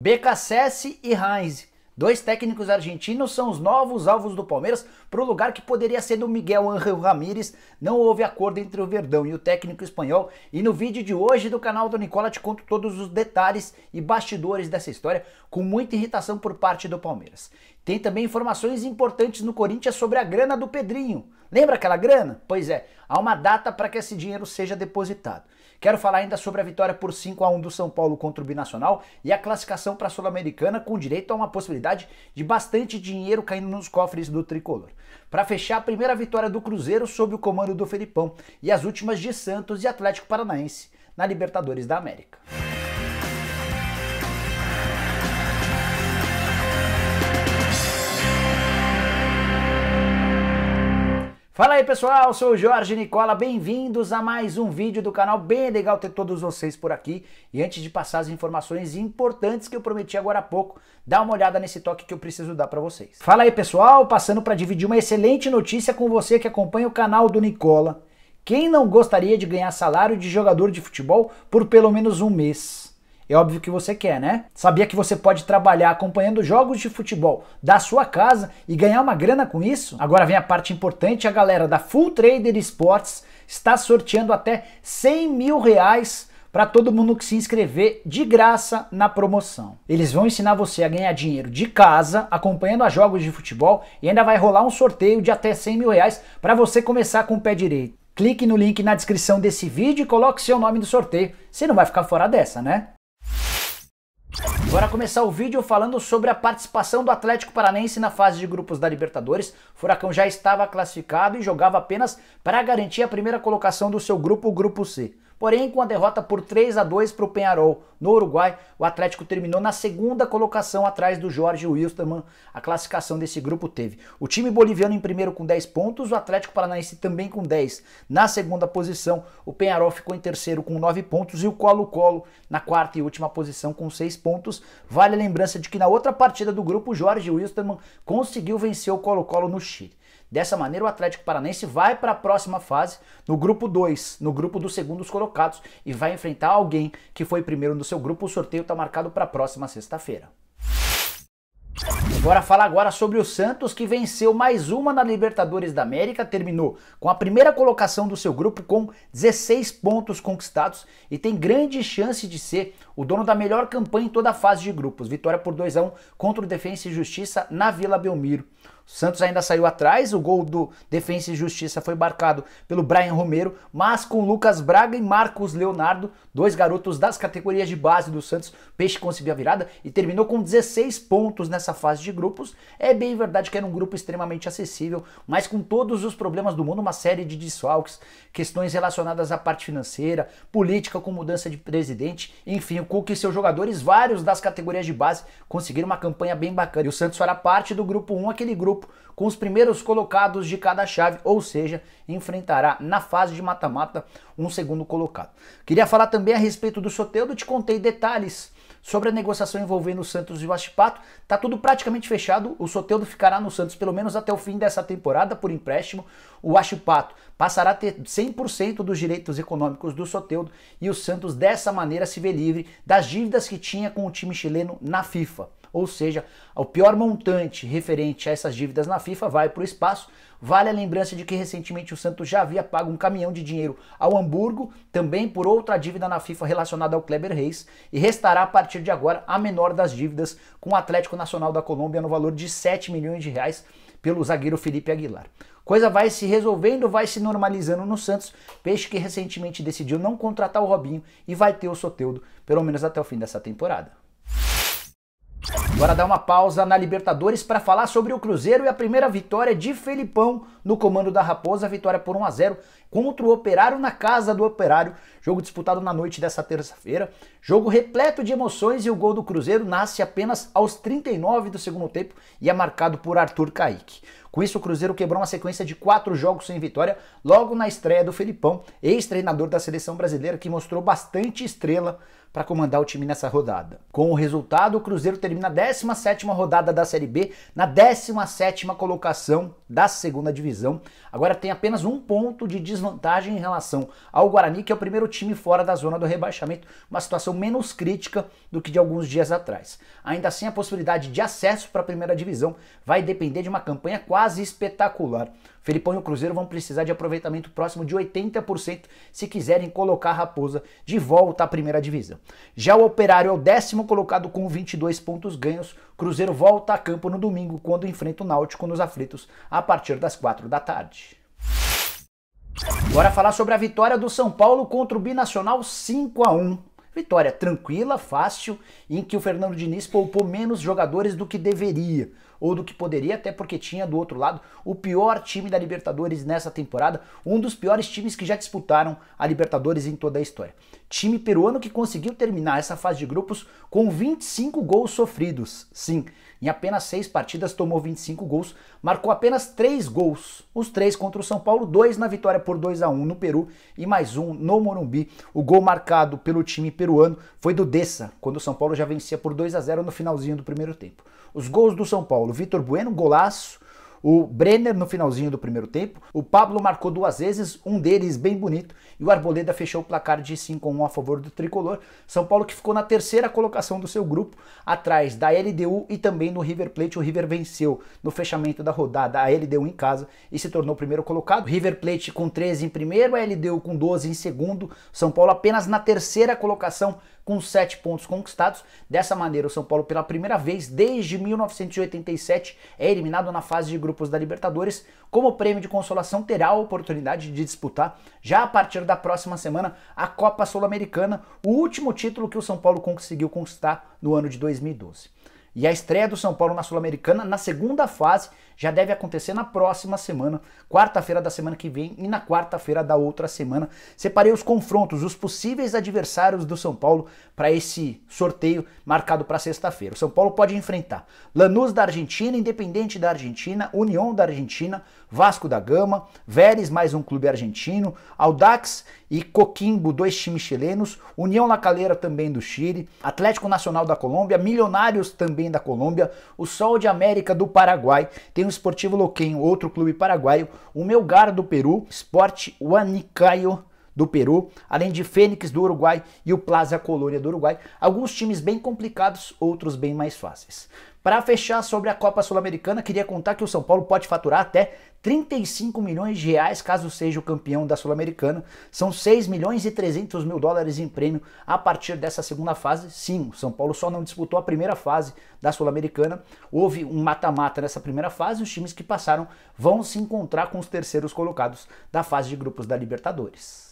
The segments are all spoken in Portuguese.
BKSS e Heinz. Dois técnicos argentinos são os novos alvos do Palmeiras para o lugar que poderia ser do Miguel Angel Ramírez. Não houve acordo entre o Verdão e o técnico espanhol. E no vídeo de hoje do canal do Nicola te conto todos os detalhes e bastidores dessa história, com muita irritação por parte do Palmeiras. Tem também informações importantes no Corinthians sobre a grana do Pedrinho. Lembra aquela grana? Pois é, há uma data para que esse dinheiro seja depositado. Quero falar ainda sobre a vitória por 5 a 1 do São Paulo contra o Binacional e a classificação para a Sul-Americana com direito a uma possibilidade de bastante dinheiro caindo nos cofres do tricolor. Para fechar, a primeira vitória do Cruzeiro sob o comando do Felipão e as últimas de Santos e Atlético Paranaense na Libertadores da América. Fala aí pessoal, sou o Jorge Nicola, bem-vindos a mais um vídeo do canal, bem legal ter todos vocês por aqui. E antes de passar as informações importantes que eu prometi agora há pouco, dá uma olhada nesse toque que eu preciso dar para vocês. Fala aí pessoal, passando para dividir uma excelente notícia com você que acompanha o canal do Nicola. Quem não gostaria de ganhar salário de jogador de futebol por pelo menos um mês? É óbvio que você quer, né? Sabia que você pode trabalhar acompanhando jogos de futebol da sua casa e ganhar uma grana com isso? Agora vem a parte importante: a galera da Full Trader Sports está sorteando até 100 mil reais para todo mundo que se inscrever de graça na promoção. Eles vão ensinar você a ganhar dinheiro de casa, acompanhando a jogos de futebol e ainda vai rolar um sorteio de até 100 mil reais para você começar com o pé direito. Clique no link na descrição desse vídeo e coloque seu nome no sorteio. Você não vai ficar fora dessa, né? Bora começar o vídeo falando sobre a participação do Atlético Paranense na fase de grupos da Libertadores. O Furacão já estava classificado e jogava apenas para garantir a primeira colocação do seu grupo, o Grupo C. Porém, com a derrota por 3 a 2 para o Penharol no Uruguai, o Atlético terminou na segunda colocação atrás do Jorge Wilstermann. A classificação desse grupo teve o time boliviano em primeiro com 10 pontos, o Atlético Paranaense também com 10 na segunda posição, o Penharol ficou em terceiro com 9 pontos e o Colo-Colo na quarta e última posição com 6 pontos. Vale a lembrança de que na outra partida do grupo, Jorge Wilstermann conseguiu vencer o Colo-Colo no Chile. Dessa maneira, o Atlético Paranense vai para a próxima fase no grupo 2, no grupo dos segundos colocados, e vai enfrentar alguém que foi primeiro no seu grupo. O sorteio está marcado para a próxima sexta-feira. Bora falar agora sobre o Santos que venceu mais uma na Libertadores da América, terminou com a primeira colocação do seu grupo com 16 pontos conquistados e tem grande chance de ser o dono da melhor campanha em toda a fase de grupos. Vitória por 2 a 1 contra o Defensa e Justiça na Vila Belmiro. Santos ainda saiu atrás, o gol do Defensa e Justiça foi marcado pelo Brian Romero, mas com Lucas Braga e Marcos Leonardo, dois garotos das categorias de base do Santos, Peixe conseguiu a virada e terminou com 16 pontos nessa fase de grupos. É bem verdade que era um grupo extremamente acessível, mas com todos os problemas do mundo, uma série de desfalques, questões relacionadas à parte financeira, política com mudança de presidente, enfim, o Cuca e seus jogadores, vários das categorias de base, conseguiram uma campanha bem bacana. E o Santos fará parte do grupo 1, aquele grupo grupo com os primeiros colocados de cada chave, ou seja, enfrentará na fase de mata-mata um segundo colocado. Queria falar também a respeito do Soteldo, te contei detalhes sobre a negociação envolvendo o Santos e o Astipato. Tá tudo praticamente fechado. O Soteldo ficará no Santos pelo menos até o fim dessa temporada por empréstimo. O Astipato passará a ter 100% dos direitos econômicos do Soteldo e o Santos dessa maneira se vê livre das dívidas que tinha com o time chileno na FIFA. Ou seja, o pior montante referente a essas dívidas na FIFA vai para o espaço. Vale a lembrança de que recentemente o Santos já havia pago um caminhão de dinheiro ao Hamburgo, também por outra dívida na FIFA relacionada ao Kleber Reis, e restará a partir de agora a menor das dívidas com o Atlético Nacional da Colômbia no valor de 7 milhões de reais pelo zagueiro Felipe Aguilar. Coisa vai se resolvendo, vai se normalizando no Santos. Peixe que recentemente decidiu não contratar o Robinho e vai ter o Soteudo, pelo menos até o fim dessa temporada. Agora dá uma pausa na Libertadores para falar sobre o Cruzeiro e a primeira vitória de Felipão no comando da Raposa, vitória por 1 a 0 contra o Operário na casa do Operário, jogo disputado na noite dessa terça-feira. Jogo repleto de emoções e o gol do Cruzeiro nasce apenas aos 39 do segundo tempo e é marcado por Arthur Caíque. Com isso, o Cruzeiro quebrou uma sequência de quatro jogos sem vitória, logo na estreia do Felipão, ex-treinador da seleção brasileira, que mostrou bastante estrela para comandar o time nessa rodada. Com o resultado, o Cruzeiro termina a 17ª rodada da Série B, na 17ª colocação da segunda divisão. Agora tem apenas um ponto de desvantagem em relação ao Guarani, que é o primeiro time fora da zona do rebaixamento, uma situação menos crítica do que de alguns dias atrás. Ainda assim, a possibilidade de acesso para a primeira divisão vai depender de uma campanha quase espetacular Felipão e o Cruzeiro vão precisar de aproveitamento próximo de 80% se quiserem colocar a Raposa de volta à primeira divisão. Já o Operário é o décimo colocado com 22 pontos ganhos. Cruzeiro volta a campo no domingo quando enfrenta o Náutico nos aflitos a partir das 4 da tarde. Bora falar sobre a vitória do São Paulo contra o Binacional 5 a 1 Vitória tranquila, fácil, em que o Fernando Diniz poupou menos jogadores do que deveria ou do que poderia, até porque tinha do outro lado o pior time da Libertadores nessa temporada, um dos piores times que já disputaram a Libertadores em toda a história. Time peruano que conseguiu terminar essa fase de grupos com 25 gols sofridos. Sim, em apenas 6 partidas tomou 25 gols, marcou apenas 3 gols, os 3 contra o São Paulo, 2 na vitória por 2 a 1 no Peru e mais um no Morumbi. O gol marcado pelo time peruano foi do Dessa, quando o São Paulo já vencia por 2 a 0 no finalzinho do primeiro tempo. Os gols do São Paulo Paulo. Vitor Bueno, golaço. O Brenner no finalzinho do primeiro tempo. O Pablo marcou duas vezes, um deles bem bonito. E o Arboleda fechou o placar de 5 a 1 a favor do tricolor. São Paulo que ficou na terceira colocação do seu grupo, atrás da LDU e também no River Plate. O River venceu no fechamento da rodada a LDU em casa e se tornou o primeiro colocado. River Plate com 13 em primeiro, a LDU com 12 em segundo. São Paulo apenas na terceira colocação com sete pontos conquistados. Dessa maneira, o São Paulo, pela primeira vez desde 1987, é eliminado na fase de grupos da Libertadores. Como prêmio de consolação, terá a oportunidade de disputar, já a partir da próxima semana, a Copa Sul-Americana, o último título que o São Paulo conseguiu conquistar no ano de 2012. E a estreia do São Paulo na Sul-Americana, na segunda fase, já deve acontecer na próxima semana, quarta-feira da semana que vem e na quarta-feira da outra semana. Separei os confrontos, os possíveis adversários do São Paulo para esse sorteio marcado para sexta-feira. O São Paulo pode enfrentar Lanús da Argentina, Independente da Argentina, União da Argentina, Vasco da Gama, Vélez, mais um clube argentino, Audax e Coquimbo, dois times chilenos, União La Calera também do Chile, Atlético Nacional da Colômbia, Milionários também da Colômbia, o Sol de América do Paraguai. Tem Esportivo Loquenho, outro clube paraguaio, o Melgar do Peru, Sport Huancayo do Peru, além de Fênix do Uruguai e o Plaza Colônia do Uruguai. Alguns times bem complicados, outros bem mais fáceis. Para fechar sobre a Copa Sul-Americana, queria contar que o São Paulo pode faturar até 35 milhões de reais caso seja o campeão da Sul-Americana. São 6 milhões e 300 mil dólares em prêmio a partir dessa segunda fase. Sim, o São Paulo só não disputou a primeira fase da Sul-Americana. Houve um mata-mata nessa primeira fase. Os times que passaram vão se encontrar com os terceiros colocados da fase de grupos da Libertadores.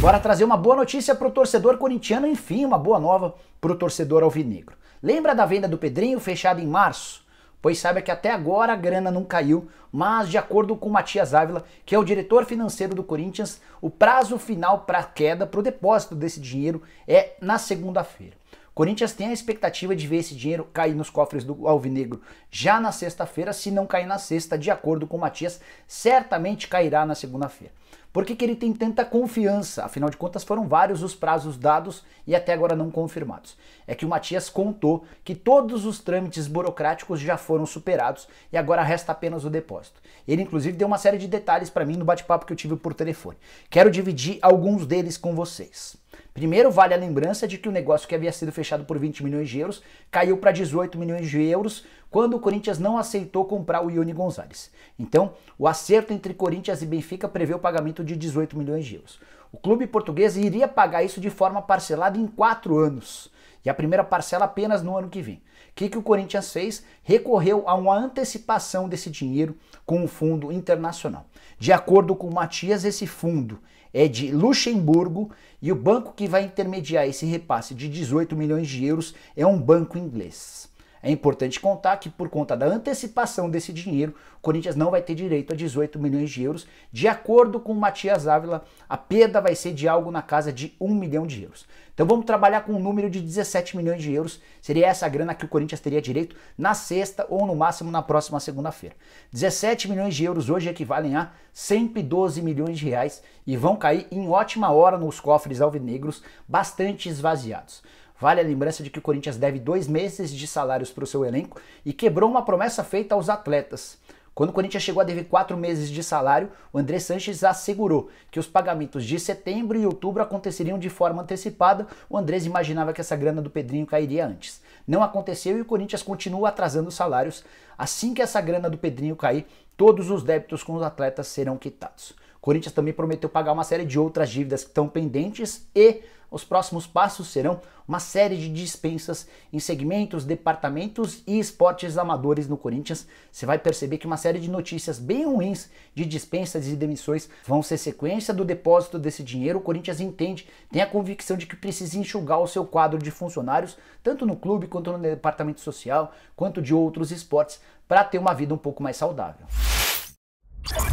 Bora trazer uma boa notícia para o torcedor corintiano, enfim, uma boa nova para o torcedor alvinegro. Lembra da venda do Pedrinho fechada em março? Pois saiba que até agora a grana não caiu, mas de acordo com Matias Ávila, que é o diretor financeiro do Corinthians, o prazo final para a queda, para o depósito desse dinheiro é na segunda-feira. Corinthians tem a expectativa de ver esse dinheiro cair nos cofres do Alvinegro já na sexta-feira, se não cair na sexta, de acordo com Matias, certamente cairá na segunda-feira. Por que, que ele tem tanta confiança? Afinal de contas, foram vários os prazos dados e até agora não confirmados. É que o Matias contou que todos os trâmites burocráticos já foram superados e agora resta apenas o depósito. Ele, inclusive, deu uma série de detalhes para mim no bate-papo que eu tive por telefone. Quero dividir alguns deles com vocês. Primeiro, vale a lembrança de que o negócio que havia sido fechado por 20 milhões de euros caiu para 18 milhões de euros quando o Corinthians não aceitou comprar o Ione Gonzalez. Então, o acerto entre Corinthians e Benfica prevê o pagamento de 18 milhões de euros. O clube português iria pagar isso de forma parcelada em quatro anos. E a primeira parcela apenas no ano que vem. O que, que o Corinthians fez? Recorreu a uma antecipação desse dinheiro com o um fundo internacional. De acordo com o Matias, esse fundo é de Luxemburgo e o banco que vai intermediar esse repasse de 18 milhões de euros é um banco inglês. É importante contar que por conta da antecipação desse dinheiro, o Corinthians não vai ter direito a 18 milhões de euros. De acordo com o Matias Ávila, a perda vai ser de algo na casa de 1 milhão de euros. Então vamos trabalhar com um número de 17 milhões de euros. Seria essa a grana que o Corinthians teria direito na sexta ou no máximo na próxima segunda-feira. 17 milhões de euros hoje equivalem a 112 milhões de reais e vão cair em ótima hora nos cofres alvinegros, bastante esvaziados. Vale a lembrança de que o Corinthians deve dois meses de salários para o seu elenco e quebrou uma promessa feita aos atletas. Quando o Corinthians chegou a dever quatro meses de salário, o André Sanches assegurou que os pagamentos de setembro e outubro aconteceriam de forma antecipada. O Andrés imaginava que essa grana do Pedrinho cairia antes. Não aconteceu e o Corinthians continua atrasando os salários. Assim que essa grana do Pedrinho cair, todos os débitos com os atletas serão quitados. Corinthians também prometeu pagar uma série de outras dívidas que estão pendentes e os próximos passos serão uma série de dispensas em segmentos, departamentos e esportes amadores no Corinthians. Você vai perceber que uma série de notícias bem ruins de dispensas e demissões vão ser sequência do depósito desse dinheiro. O Corinthians entende, tem a convicção de que precisa enxugar o seu quadro de funcionários, tanto no clube quanto no departamento social, quanto de outros esportes, para ter uma vida um pouco mais saudável.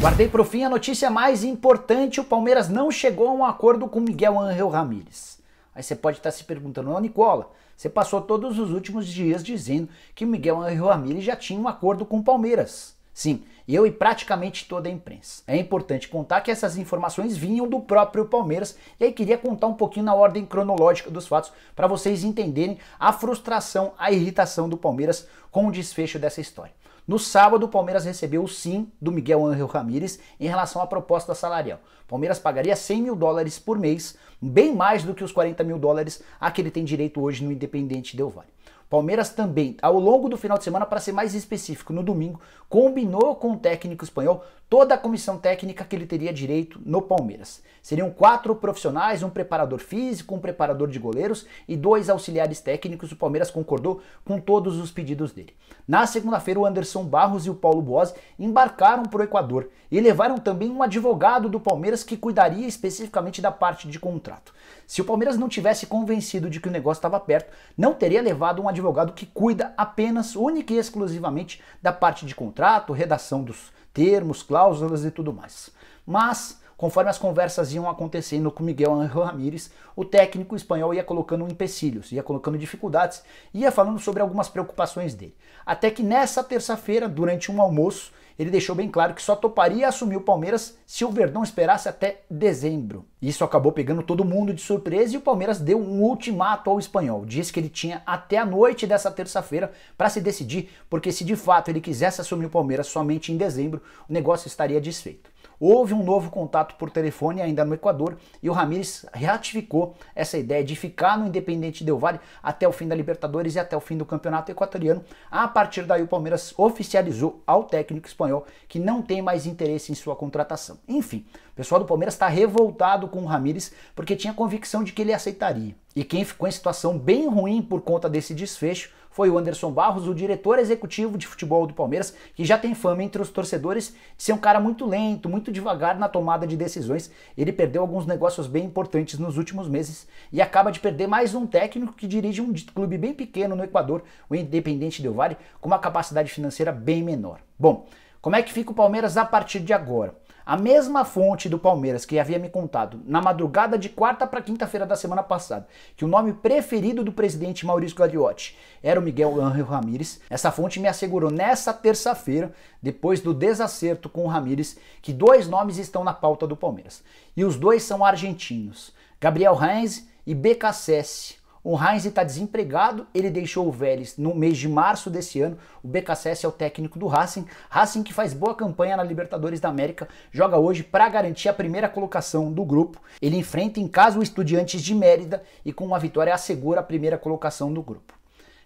Guardei para o fim a notícia mais importante: o Palmeiras não chegou a um acordo com Miguel Angel Ramírez. Aí você pode estar tá se perguntando, ô Nicola, você passou todos os últimos dias dizendo que Miguel Angel Ramírez já tinha um acordo com o Palmeiras. Sim, eu e praticamente toda a imprensa. É importante contar que essas informações vinham do próprio Palmeiras e aí queria contar um pouquinho na ordem cronológica dos fatos para vocês entenderem a frustração, a irritação do Palmeiras com o desfecho dessa história. No sábado, o Palmeiras recebeu o sim do Miguel Angel Ramírez em relação à proposta salarial. O Palmeiras pagaria 100 mil dólares por mês, bem mais do que os 40 mil dólares a que ele tem direito hoje no Independente Del Valle. Palmeiras também, ao longo do final de semana, para ser mais específico, no domingo, combinou com o técnico espanhol toda a comissão técnica que ele teria direito no Palmeiras. Seriam quatro profissionais, um preparador físico, um preparador de goleiros e dois auxiliares técnicos. O Palmeiras concordou com todos os pedidos dele. Na segunda-feira, o Anderson Barros e o Paulo Boas embarcaram para o Equador e levaram também um advogado do Palmeiras que cuidaria especificamente da parte de contrato. Se o Palmeiras não tivesse convencido de que o negócio estava perto, não teria levado um advogado advogado que cuida apenas, única e exclusivamente, da parte de contrato, redação dos termos, cláusulas e tudo mais. Mas Conforme as conversas iam acontecendo com Miguel Angel Ramírez, o técnico espanhol ia colocando empecilhos, ia colocando dificuldades, ia falando sobre algumas preocupações dele. Até que nessa terça-feira, durante um almoço, ele deixou bem claro que só toparia assumir o Palmeiras se o Verdão esperasse até dezembro. Isso acabou pegando todo mundo de surpresa e o Palmeiras deu um ultimato ao espanhol. Disse que ele tinha até a noite dessa terça-feira para se decidir, porque se de fato ele quisesse assumir o Palmeiras somente em dezembro, o negócio estaria desfeito. Houve um novo contato por telefone ainda no Equador e o Ramires ratificou essa ideia de ficar no Independente Del Valle até o fim da Libertadores e até o fim do Campeonato Equatoriano. A partir daí o Palmeiras oficializou ao técnico espanhol que não tem mais interesse em sua contratação. Enfim, o pessoal do Palmeiras está revoltado com o Ramires porque tinha convicção de que ele aceitaria. E quem ficou em situação bem ruim por conta desse desfecho foi o Anderson Barros, o diretor executivo de futebol do Palmeiras, que já tem fama entre os torcedores de ser um cara muito lento, muito devagar na tomada de decisões. Ele perdeu alguns negócios bem importantes nos últimos meses e acaba de perder mais um técnico que dirige um clube bem pequeno no Equador, o Independente Del Vale, com uma capacidade financeira bem menor. Bom, como é que fica o Palmeiras a partir de agora? A mesma fonte do Palmeiras que havia me contado na madrugada de quarta para quinta-feira da semana passada que o nome preferido do presidente Maurício Gagliotti era o Miguel Angel Ramírez, essa fonte me assegurou nessa terça-feira, depois do desacerto com o Ramírez, que dois nomes estão na pauta do Palmeiras. E os dois são argentinos: Gabriel Reis e BKSS. O Heinz está desempregado, ele deixou o Vélez no mês de março desse ano. O BKSS é o técnico do Racing. Racing que faz boa campanha na Libertadores da América, joga hoje para garantir a primeira colocação do grupo. Ele enfrenta em casa o Estudiantes de Mérida e com uma vitória assegura a primeira colocação do grupo.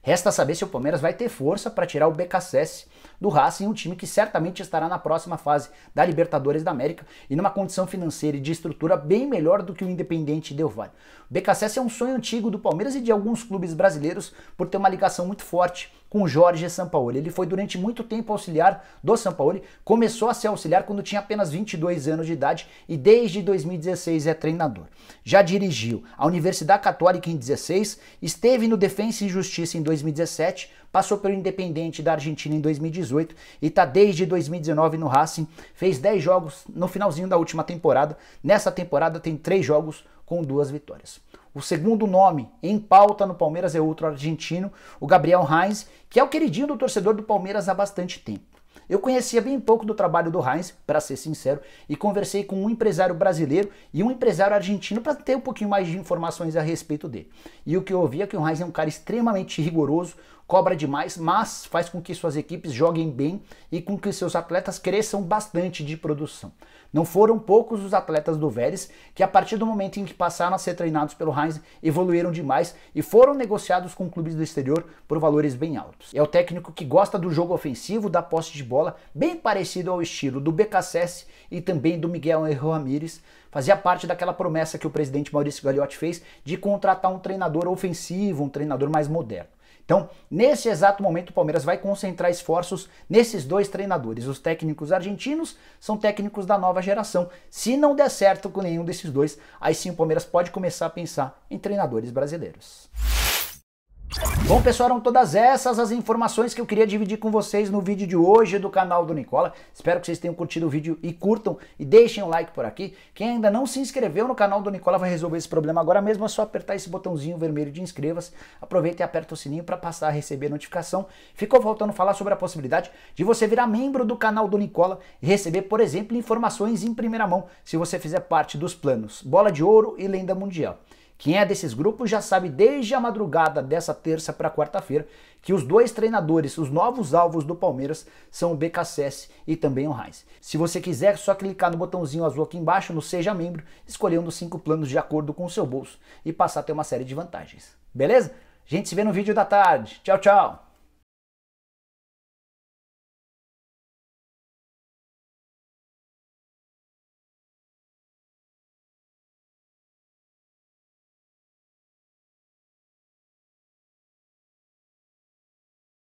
Resta saber se o Palmeiras vai ter força para tirar o BKSS do Racing, um time que certamente estará na próxima fase da Libertadores da América e numa condição financeira e de estrutura bem melhor do que o Independente Del Valle. O BKSS é um sonho antigo do Palmeiras e de alguns clubes brasileiros por ter uma ligação muito forte com Jorge Sampaoli. Ele foi durante muito tempo auxiliar do Sampaoli, começou a ser auxiliar quando tinha apenas 22 anos de idade e desde 2016 é treinador. Já dirigiu a Universidade Católica em 16, esteve no Defensa e Justiça em 2017, Passou pelo Independente da Argentina em 2018 e está desde 2019 no Racing. Fez 10 jogos no finalzinho da última temporada. Nessa temporada tem 3 jogos com duas vitórias. O segundo nome em pauta no Palmeiras é outro argentino, o Gabriel Reis, que é o queridinho do torcedor do Palmeiras há bastante tempo. Eu conhecia bem pouco do trabalho do Heinz, para ser sincero, e conversei com um empresário brasileiro e um empresário argentino para ter um pouquinho mais de informações a respeito dele. E o que eu ouvi é que o Heinz é um cara extremamente rigoroso, cobra demais, mas faz com que suas equipes joguem bem e com que seus atletas cresçam bastante de produção. Não foram poucos os atletas do Vélez que, a partir do momento em que passaram a ser treinados pelo Heinz, evoluíram demais e foram negociados com clubes do exterior por valores bem altos. É o técnico que gosta do jogo ofensivo, da posse de bola, bem parecido ao estilo do BKSS e também do Miguel Ramírez, fazia parte daquela promessa que o presidente Maurício Gagliotti fez de contratar um treinador ofensivo, um treinador mais moderno. Então, nesse exato momento, o Palmeiras vai concentrar esforços nesses dois treinadores. Os técnicos argentinos são técnicos da nova geração. Se não der certo com nenhum desses dois, aí sim o Palmeiras pode começar a pensar em treinadores brasileiros. Bom, pessoal, eram todas essas as informações que eu queria dividir com vocês no vídeo de hoje do canal do Nicola. Espero que vocês tenham curtido o vídeo e curtam e deixem o um like por aqui. Quem ainda não se inscreveu no canal do Nicola vai resolver esse problema agora mesmo. É só apertar esse botãozinho vermelho de inscreva-se. Aproveita e aperta o sininho para passar a receber notificação. Ficou voltando a falar sobre a possibilidade de você virar membro do canal do Nicola e receber, por exemplo, informações em primeira mão se você fizer parte dos planos Bola de Ouro e Lenda Mundial. Quem é desses grupos já sabe desde a madrugada dessa terça para quarta-feira que os dois treinadores, os novos alvos do Palmeiras, são o BKSS e também o Heinz. Se você quiser, é só clicar no botãozinho azul aqui embaixo, no Seja Membro, escolher um dos cinco planos de acordo com o seu bolso e passar a ter uma série de vantagens. Beleza? A gente se vê no vídeo da tarde. Tchau, tchau!